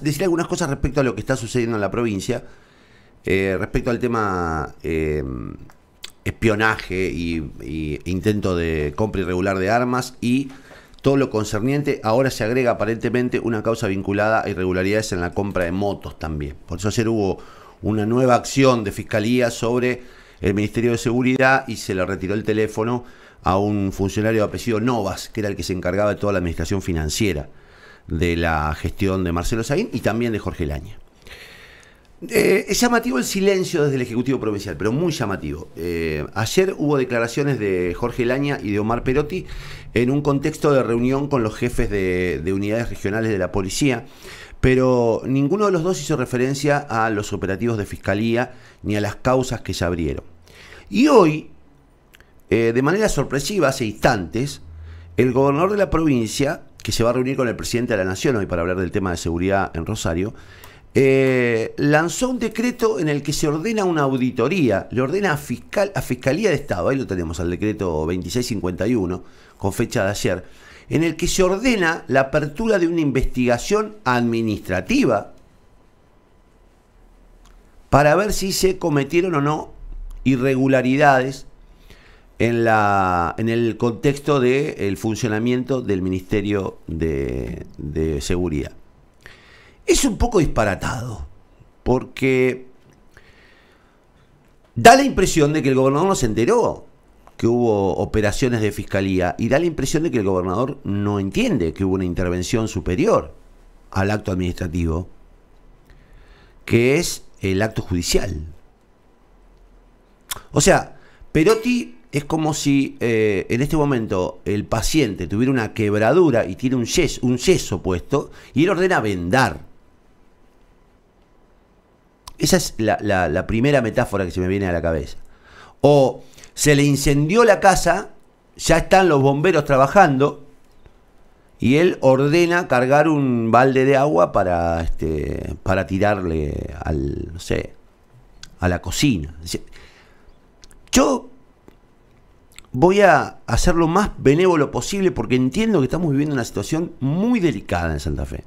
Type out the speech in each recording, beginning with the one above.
decir algunas cosas respecto a lo que está sucediendo en la provincia, eh, respecto al tema em, espionaje y, intento de compra irregular de armas y todo lo concerniente. Ahora se agrega aparentemente una causa vinculada a irregularidades en la compra de motos también. Por eso ayer hubo una nueva acción de fiscalía sobre el Ministerio de Seguridad y se le retiró el teléfono a un funcionario de apellido Novas, que era el que se encargaba de toda la administración financiera de la gestión de Marcelo Sain y también de Jorge Laña. Eh, es llamativo el silencio desde el Ejecutivo Provincial, pero muy llamativo. Eh, ayer hubo declaraciones de Jorge Laña y de Omar Perotti en un contexto de reunión con los jefes de, unidades regionales de la policía, pero ninguno de los dos hizo referencia a los operativos de fiscalía ni a las causas que se abrieron. Y hoy, eh, de manera sorpresiva, hace instantes, el gobernador de la provincia que se va a reunir con el presidente de la Nación hoy para hablar del tema de seguridad en Rosario, eh, lanzó un decreto en el que se ordena una auditoría, le ordena a, fiscal, a Fiscalía de Estado, ahí lo tenemos, al decreto 2651, con fecha de ayer, en el que se ordena la apertura de una investigación administrativa para ver si se cometieron o no irregularidades en, la, en el contexto del funcionamiento del Ministerio de, de Seguridad. Es un poco disparatado, porque da la impresión de que el gobernador no se enteró que hubo operaciones de fiscalía y da la impresión de que el gobernador no entiende que hubo una intervención superior al acto administrativo, que es el acto judicial. O sea, Perotti es como si eh, en este momento el paciente tuviera una quebradura y tiene un yeso, puesto y él ordena vendar. Esa es la, primera metáfora que se me viene a la cabeza. O se le incendió la casa, ya están los bomberos trabajando y él ordena cargar un balde de agua para, este, para tirarle al, no sé, a la cocina. Yo voy a hacer lo más benévolo posible porque entiendo que estamos viviendo una situación muy delicada en Santa Fe.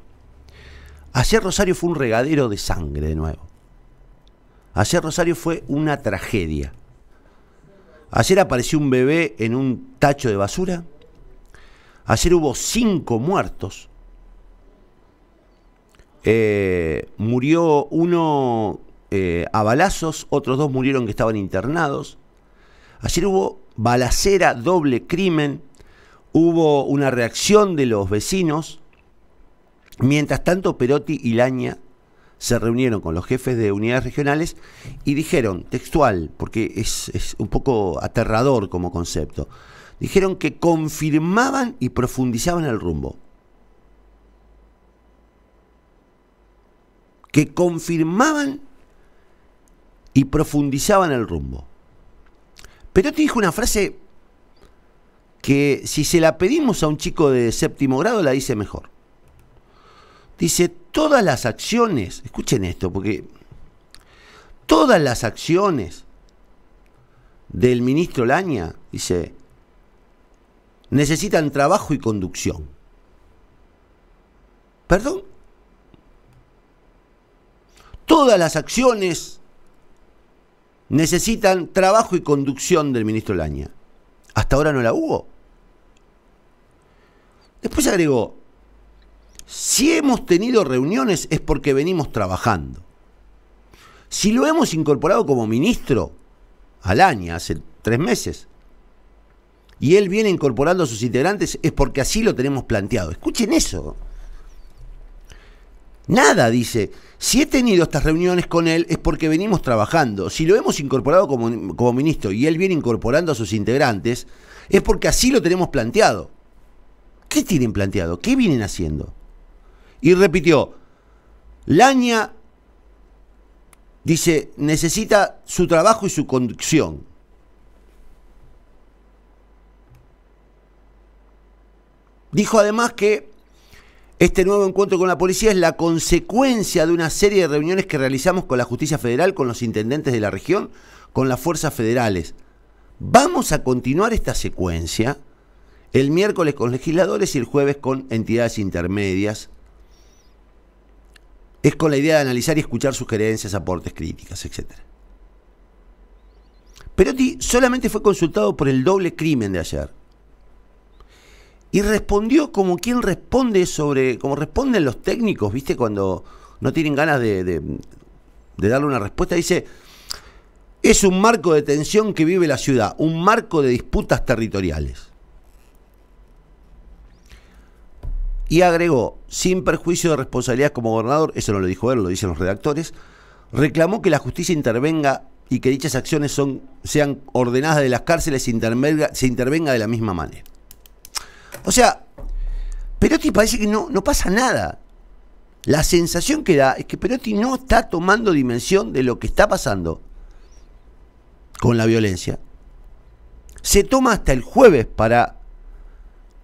Ayer Rosario fue un regadero de sangre de nuevo. Ayer Rosario fue una tragedia. Ayer apareció un bebé en un tacho de basura. Ayer hubo cinco muertos. Eh, murió uno eh, a balazos, otros dos murieron que estaban internados. Ayer hubo balacera, doble crimen, hubo una reacción de los vecinos. Mientras tanto, Perotti y Laña se reunieron con los jefes de unidades regionales y dijeron, textual, porque es, es un poco aterrador como concepto, dijeron que confirmaban y profundizaban el rumbo. Que confirmaban y profundizaban el rumbo te dijo una frase que si se la pedimos a un chico de séptimo grado la dice mejor. Dice, todas las acciones, escuchen esto, porque todas las acciones del ministro Laña, dice, necesitan trabajo y conducción. ¿Perdón? Todas las acciones necesitan trabajo y conducción del ministro Laña. Hasta ahora no la hubo. Después agregó, si hemos tenido reuniones es porque venimos trabajando. Si lo hemos incorporado como ministro al año, hace tres meses, y él viene incorporando a sus integrantes es porque así lo tenemos planteado. Escuchen eso. Nada, dice. Si he tenido estas reuniones con él es porque venimos trabajando. Si lo hemos incorporado como, ministro y él viene incorporando a sus integrantes, es porque así lo tenemos planteado. ¿Qué tienen planteado? ¿Qué vienen haciendo? Y repitió, Laña dice, necesita su trabajo y su conducción. Dijo además que este nuevo encuentro con la policía es la consecuencia de una serie de reuniones que realizamos con la justicia federal, con los intendentes de la región, con las fuerzas federales. Vamos a continuar esta secuencia el miércoles con legisladores y el jueves con entidades intermedias. Es con la idea de analizar y escuchar sugerencias, aportes, críticas, etc. Perotti solamente fue consultado por el doble crimen de ayer y respondió como quien responde sobre, como responden los técnicos, ¿viste? Cuando no tienen ganas de, darle una respuesta, dice, es un marco de tensión que vive la ciudad, un marco de disputas territoriales. Y agregó, sin perjuicio de responsabilidades como gobernador, eso no lo dijo él, lo dicen los redactores, reclamó que la justicia intervenga y que dichas acciones son, sean ordenadas de las cárceles se intervenga de la misma manera. O sea, Perotti parece que no, no pasa nada. La sensación que da es que Perotti no está tomando dimensión de lo que está pasando con la violencia. Se toma hasta el jueves para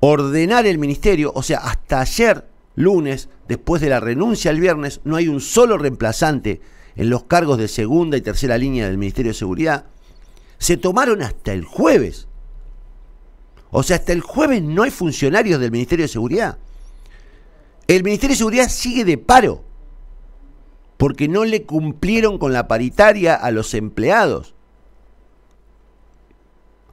ordenar el ministerio, o sea, hasta ayer, lunes, después de la renuncia el viernes, no hay un solo reemplazante en los cargos de segunda y tercera línea del Ministerio de Seguridad. Se tomaron hasta el jueves o sea, hasta el jueves no hay funcionarios del Ministerio de Seguridad. El Ministerio de Seguridad sigue de paro porque no le cumplieron con la paritaria a los empleados.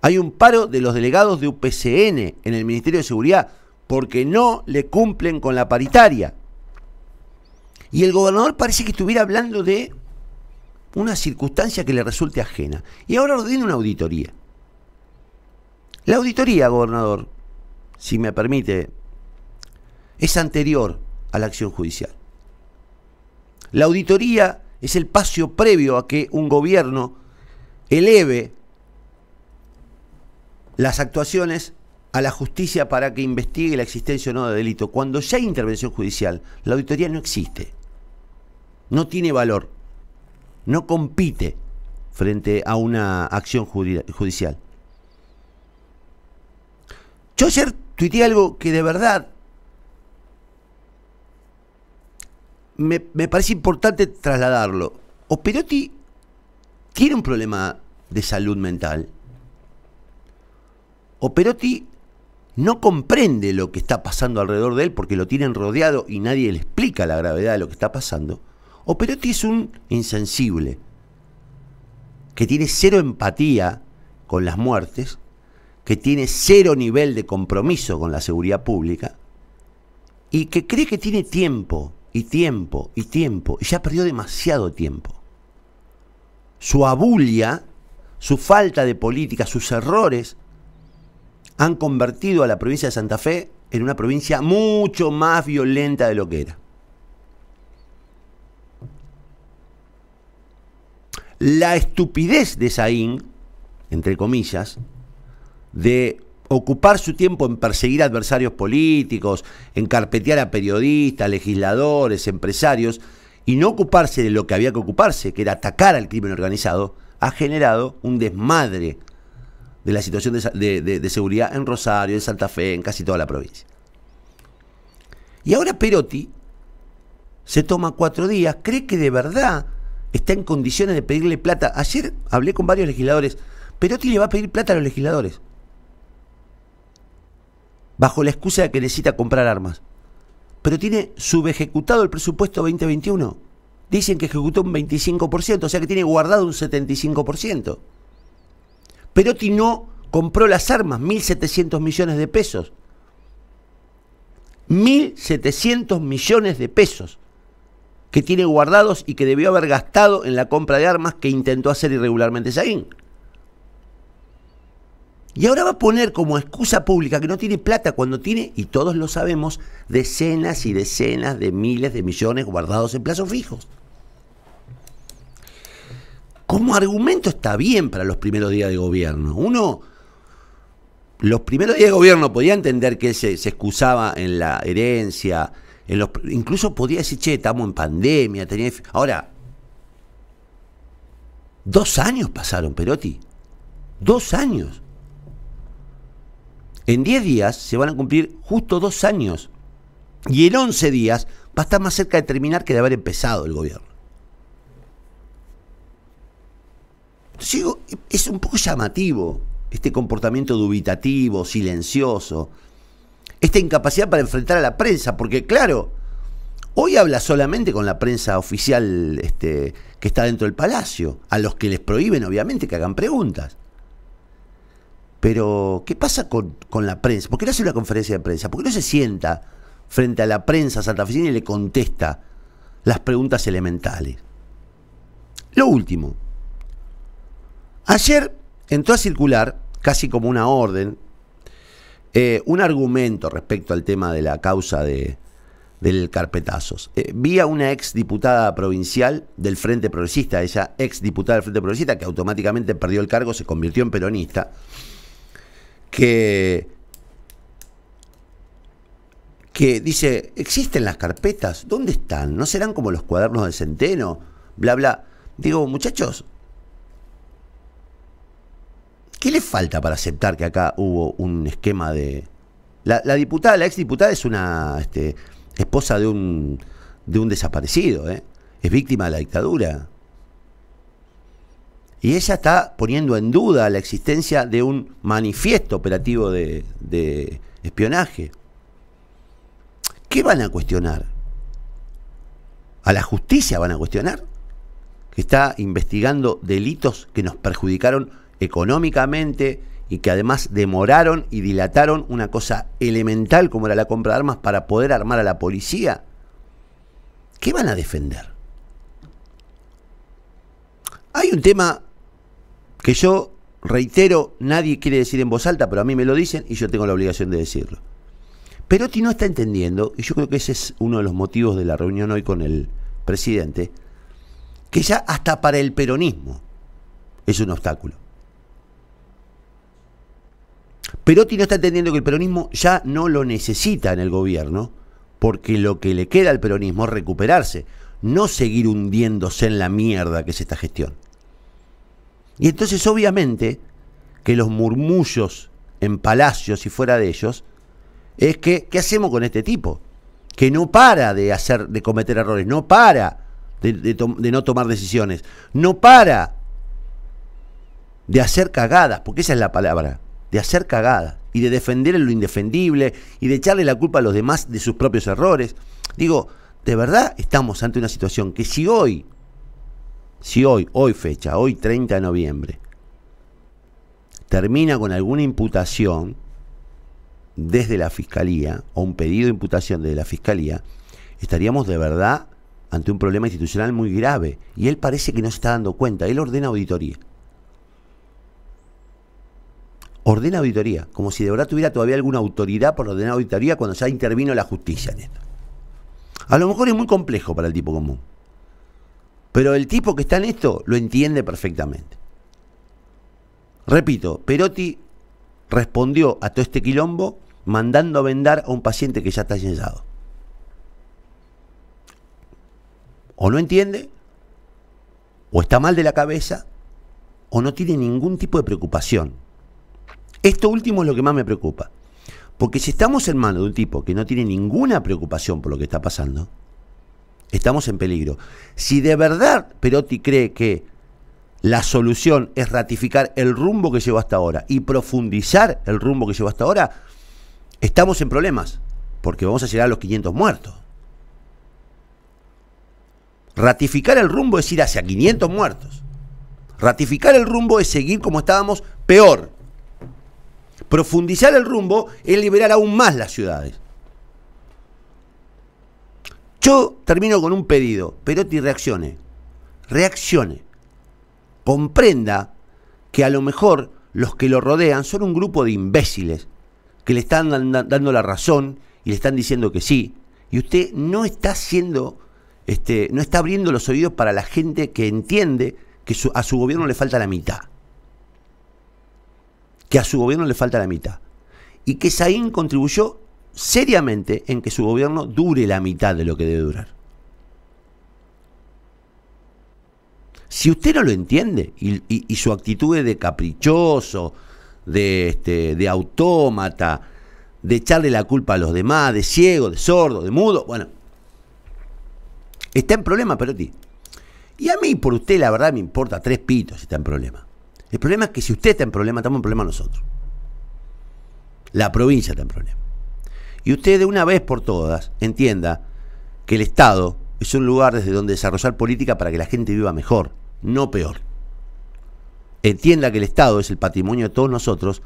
Hay un paro de los delegados de UPCN en el Ministerio de Seguridad porque no le cumplen con la paritaria. Y el gobernador parece que estuviera hablando de una circunstancia que le resulte ajena. Y ahora ordena una auditoría. La auditoría, gobernador, si me permite, es anterior a la acción judicial. La auditoría es el paso previo a que un gobierno eleve las actuaciones a la justicia para que investigue la existencia o no de delito. Cuando ya hay intervención judicial, la auditoría no existe, no tiene valor, no compite frente a una acción judicial. Yo ayer tuiteé algo que de verdad me, parece importante trasladarlo. Operotti tiene un problema de salud mental. Operotti no comprende lo que está pasando alrededor de él porque lo tienen rodeado y nadie le explica la gravedad de lo que está pasando. Operotti es un insensible que tiene cero empatía con las muertes que tiene cero nivel de compromiso con la seguridad pública y que cree que tiene tiempo y tiempo y tiempo y ya perdió demasiado tiempo. Su abulia, su falta de política, sus errores han convertido a la provincia de Santa Fe en una provincia mucho más violenta de lo que era. La estupidez de Saín, entre comillas, de ocupar su tiempo en perseguir adversarios políticos, en carpetear a periodistas, legisladores, empresarios, y no ocuparse de lo que había que ocuparse, que era atacar al crimen organizado, ha generado un desmadre de la situación de, seguridad en Rosario, en Santa Fe, en casi toda la provincia. Y ahora Perotti se toma cuatro días, cree que de verdad está en condiciones de pedirle plata. Ayer hablé con varios legisladores, Perotti le va a pedir plata a los legisladores bajo la excusa de que necesita comprar armas. Pero tiene subejecutado el presupuesto 2021. Dicen que ejecutó un 25%, o sea que tiene guardado un 75%. Perotti no compró las armas, 1.700 millones de pesos. 1.700 millones de pesos que tiene guardados y que debió haber gastado en la compra de armas que intentó hacer irregularmente Saguín. Y ahora va a poner como excusa pública que no tiene plata cuando tiene, y todos lo sabemos, decenas y decenas de miles de millones guardados en plazos fijos. Como argumento está bien para los primeros días de gobierno. Uno, los primeros días de gobierno podía entender que se, excusaba en la herencia, incluso podía decir, che, estamos en pandemia. Tenía... Ahora, dos años pasaron, Perotti. Dos años. En 10 días se van a cumplir justo dos años. Y en 11 días va a estar más cerca de terminar que de haber empezado el gobierno. es un poco llamativo este comportamiento dubitativo, silencioso, esta incapacidad para enfrentar a la prensa, porque claro, hoy habla solamente con la prensa oficial este, que está dentro del palacio, a los que les prohíben obviamente que hagan preguntas. Pero, ¿qué pasa con, la prensa? ¿Por qué no hace una conferencia de prensa? ¿Por qué no se sienta frente a la prensa Santa Fe y le contesta las preguntas elementales? Lo último. Ayer entró a circular, casi como una orden, eh, un argumento respecto al tema de la causa de, del carpetazos. Eh, vi a una ex diputada provincial del Frente Progresista, esa ex diputada del Frente Progresista, que automáticamente perdió el cargo, se convirtió en peronista que, que dice, ¿existen las carpetas? ¿Dónde están? ¿No serán como los cuadernos de Centeno? Bla, bla. Digo, muchachos, ¿qué le falta para aceptar que acá hubo un esquema de... La, diputada, la exdiputada es una este, esposa de un, de un desaparecido, ¿eh? es víctima de la dictadura. Y ella está poniendo en duda la existencia de un manifiesto operativo de, espionaje. ¿Qué van a cuestionar? ¿A la justicia van a cuestionar? Que está investigando delitos que nos perjudicaron económicamente y que además demoraron y dilataron una cosa elemental como era la compra de armas para poder armar a la policía. ¿Qué van a defender? Hay un tema que yo reitero, nadie quiere decir en voz alta, pero a mí me lo dicen y yo tengo la obligación de decirlo. Perotti no está entendiendo, y yo creo que ese es uno de los motivos de la reunión hoy con el presidente, que ya hasta para el peronismo es un obstáculo. Perotti no está entendiendo que el peronismo ya no lo necesita en el gobierno, porque lo que le queda al peronismo es recuperarse, no seguir hundiéndose en la mierda que es esta gestión. Y entonces obviamente que los murmullos en palacios y fuera de ellos es que, ¿qué hacemos con este tipo? Que no para de hacer, de cometer errores, no para de, de no tomar decisiones, no para de hacer cagadas, porque esa es la palabra, de hacer cagadas y de defender lo indefendible y de echarle la culpa a los demás de sus propios errores. Digo, de verdad estamos ante una situación que si hoy si hoy, hoy fecha, hoy 30 de noviembre, termina con alguna imputación desde la fiscalía o un pedido de imputación desde la fiscalía, estaríamos de verdad ante un problema institucional muy grave. Y él parece que no se está dando cuenta. Él ordena auditoría. Ordena auditoría, como si de verdad tuviera todavía alguna autoridad por ordenar auditoría cuando ya intervino la justicia en esto. A lo mejor es muy complejo para el tipo común. Pero el tipo que está en esto lo entiende perfectamente. Repito, Perotti respondió a todo este quilombo mandando a vendar a un paciente que ya está llenado. O no entiende, o está mal de la cabeza, o no tiene ningún tipo de preocupación. Esto último es lo que más me preocupa. Porque si estamos en manos de un tipo que no tiene ninguna preocupación por lo que está pasando, estamos en peligro. Si de verdad Perotti cree que la solución es ratificar el rumbo que lleva hasta ahora y profundizar el rumbo que lleva hasta ahora, estamos en problemas, porque vamos a llegar a los 500 muertos. Ratificar el rumbo es ir hacia 500 muertos. Ratificar el rumbo es seguir como estábamos, peor. Profundizar el rumbo es liberar aún más las ciudades. Yo termino con un pedido. Perotti reaccione. Reaccione. Comprenda que a lo mejor los que lo rodean son un grupo de imbéciles que le están dando la razón y le están diciendo que sí. Y usted no está haciendo, este, no está abriendo los oídos para la gente que entiende que a su gobierno le falta la mitad. Que a su gobierno le falta la mitad. Y que Saín contribuyó seriamente en que su gobierno dure la mitad de lo que debe durar. Si usted no lo entiende y, su actitud es de caprichoso, de, este, de autómata, de echarle la culpa a los demás, de ciego, de sordo, de mudo, bueno, está en problema ti. Y a mí, por usted, la verdad, me importa tres pitos si está en problema. El problema es que si usted está en problema, estamos en problema nosotros. La provincia está en problema. Y usted de una vez por todas entienda que el Estado es un lugar desde donde desarrollar política para que la gente viva mejor, no peor. Entienda que el Estado es el patrimonio de todos nosotros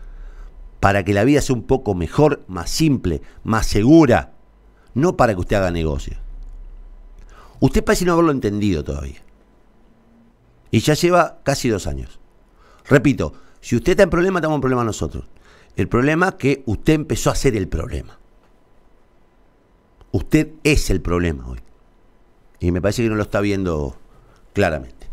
para que la vida sea un poco mejor, más simple, más segura, no para que usted haga negocio. Usted parece no haberlo entendido todavía. Y ya lleva casi dos años. Repito, si usted está en problema, estamos en problema nosotros. El problema es que usted empezó a ser el problema. Usted es el problema hoy. Y me parece que no lo está viendo claramente.